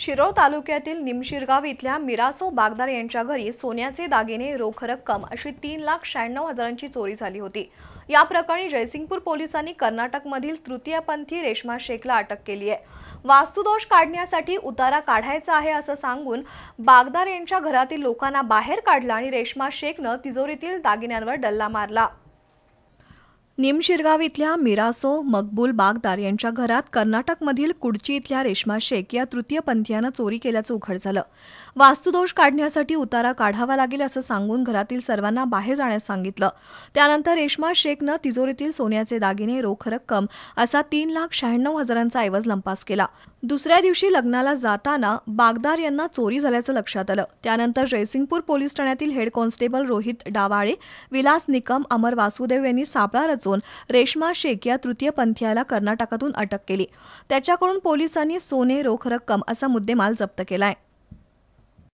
शिरोळ तालुक्यातील निमशिरगाव इथल्या मिरासो बागदार यांच्या घरी सोन्याचे दागिने रोख रक्कम अशी तीन लाख शहाण्णव हजारांची चोरी झाली होती या प्रकरणी जयसिंगपूर पोलिसांनी कर्नाटकमधील तृतीयपंथी रेश्मा शेखला अटक केली आहे वास्तुदोष काढण्यासाठी उतारा काढायचा आहे असं सांगून बागदार यांच्या घरातील लोकांना बाहेर काढला आणि रेश्मा शेखनं तिजोरीतील दागिन्यांवर डल्ला मारला निमशिरगाव इथल्या मिरासो मकबूल बागदार यांच्या घरात कर्नाटकमधील कुडची इथल्या रेश्मा शेख या तृतीयपंथीयानं चोरी केल्याचं उघड झालं वास्तुदोष काढण्यासाठी उतारा काढावा लागेल असं सांगून घरातील सर्वांना बाहेर जाण्यास सांगितलं त्यानंतर रेश्मा शेखनं तिजोरीतील सोन्याचे दागिने रोख रक्कम असा तीन लाख शहाण्णव हजारांचा ऐवज लंपास केला दुसऱ्या दिवशी लग्नाला जाताना बागदार यांना चोरी झाल्याचं लक्षात आलं त्यानंतर जयसिंगपूर पोलीस ठाण्यातील हेड कॉन्स्टेबल रोहित डावाळे विलास निकम अमर वासुदेव यांनी सापळा रचून वाचवून रेश्मा शेख या तृतीयपंथीयाला कर्नाटकातून अटक केली त्याच्याकडून पोलिसांनी सोने रोख रक्कम असा मुद्देमाल जप्त केला